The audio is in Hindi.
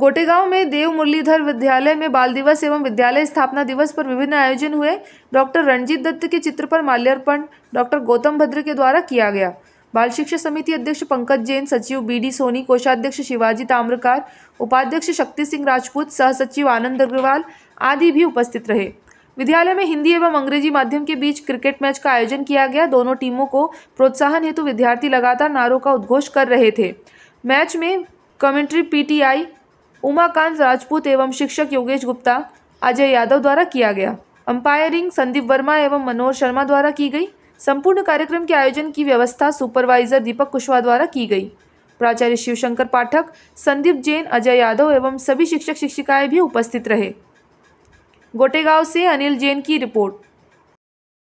गोटेगांव में देव मुरलीधर विद्यालय में बाल दिवस एवं विद्यालय स्थापना दिवस पर विभिन्न आयोजन हुए डॉक्टर रणजीत दत्त के चित्र पर माल्यार्पण डॉक्टर गौतम भद्र के द्वारा किया गया बाल शिक्षा समिति अध्यक्ष पंकज जैन सचिव बी डी सोनी कोषाध्यक्ष शिवाजी ताम्रकार उपाध्यक्ष शक्ति सिंह राजपूत सह सचिव आनंद अग्रवाल आदि भी उपस्थित रहे विद्यालय में हिंदी एवं अंग्रेजी माध्यम के बीच क्रिकेट मैच का आयोजन किया गया दोनों टीमों को प्रोत्साहन हेतु विद्यार्थी लगातार नारों का उद्घोष कर रहे थे मैच में कमेंट्री पीटीआई उमाकांत राजपूत एवं शिक्षक योगेश गुप्ता अजय यादव द्वारा किया गया अंपायरिंग संदीप वर्मा एवं मनोहर शर्मा द्वारा की गई संपूर्ण कार्यक्रम के आयोजन की व्यवस्था सुपरवाइजर दीपक कुशवाहा द्वारा की गई प्राचार्य शिवशंकर पाठक संदीप जैन अजय यादव एवं सभी शिक्षक शिक्षिकाएं भी उपस्थित रहे गोटेगांव से अनिल जैन की रिपोर्ट